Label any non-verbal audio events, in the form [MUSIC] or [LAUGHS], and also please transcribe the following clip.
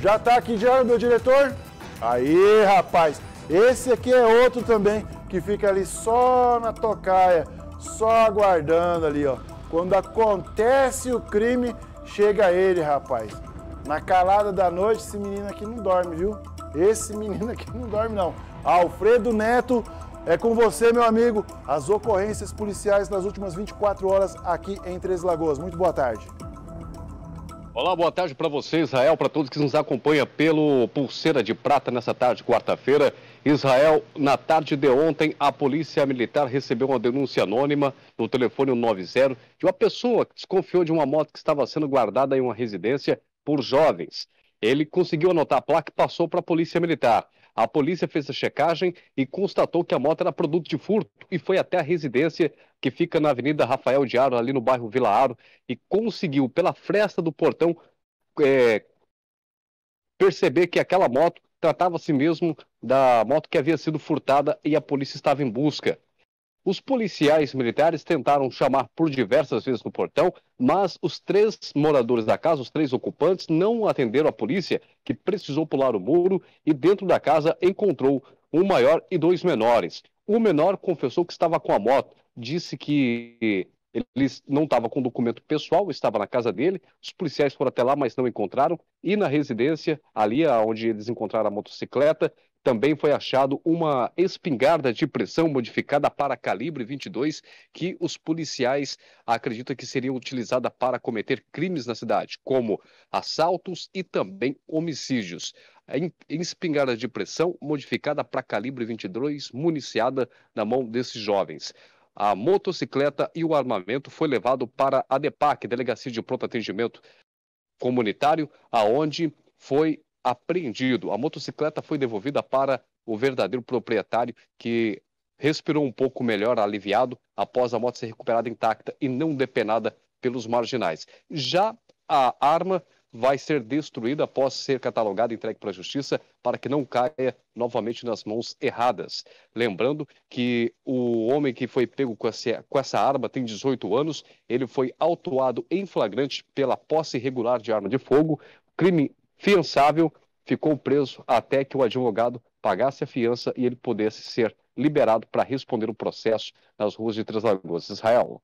Já tá aqui já, meu diretor? Aí, rapaz. Esse aqui é outro também que fica ali só na tocaia, só aguardando ali, ó. Quando acontece o crime, chega ele, rapaz. Na calada da noite, esse menino aqui não dorme, viu? Esse [LAUGHS] menino aqui não dorme, não. Alfredo Neto, é com você, meu amigo, as ocorrências policiais nas últimas 24 horas aqui em Três Lagoas. Muito boa tarde. Olá, boa tarde para você, Israel, para todos que nos acompanham pelo Pulseira de Prata nessa tarde, quarta-feira. Israel, na tarde de ontem, a Polícia Militar recebeu uma denúncia anônima no telefone 90 de uma pessoa que desconfiou de uma moto que estava sendo guardada em uma residência por jovens. Ele conseguiu anotar a placa e passou para a Polícia Militar. A polícia fez a checagem e constatou que a moto era produto de furto e foi até a residência que fica na Avenida Rafael de Aro, ali no bairro Vila Aro, e conseguiu, pela fresta do portão, é, perceber que aquela moto tratava-se mesmo da moto que havia sido furtada e a polícia estava em busca. Os policiais militares tentaram chamar por diversas vezes no portão, mas os três moradores da casa, os três ocupantes, não atenderam a polícia, que precisou pular o muro e dentro da casa encontrou um maior e dois menores. O menor confessou que estava com a moto, disse que ele não estava com documento pessoal, estava na casa dele. Os policiais foram até lá, mas não encontraram. E na residência, ali é onde eles encontraram a motocicleta, também foi achado uma espingarda de pressão modificada para calibre 22 que os policiais acreditam que seria utilizada para cometer crimes na cidade, como assaltos e também homicídios. Em espingarda de pressão modificada para calibre 22, municiada na mão desses jovens. A motocicleta e o armamento foi levado para a DEPAC, Delegacia de Pronto Atendimento Comunitário, aonde foi apreendido. A motocicleta foi devolvida para o verdadeiro proprietário que respirou um pouco melhor, aliviado, após a moto ser recuperada intacta e não depenada pelos marginais. Já a arma vai ser destruída após ser catalogada e entregue para a justiça para que não caia novamente nas mãos erradas. Lembrando que o homem que foi pego com essa, com essa arma tem 18 anos, ele foi autuado em flagrante pela posse irregular de arma de fogo, crime fiançável, ficou preso até que o advogado pagasse a fiança e ele pudesse ser liberado para responder o processo nas ruas de Três Lagoas, Israel.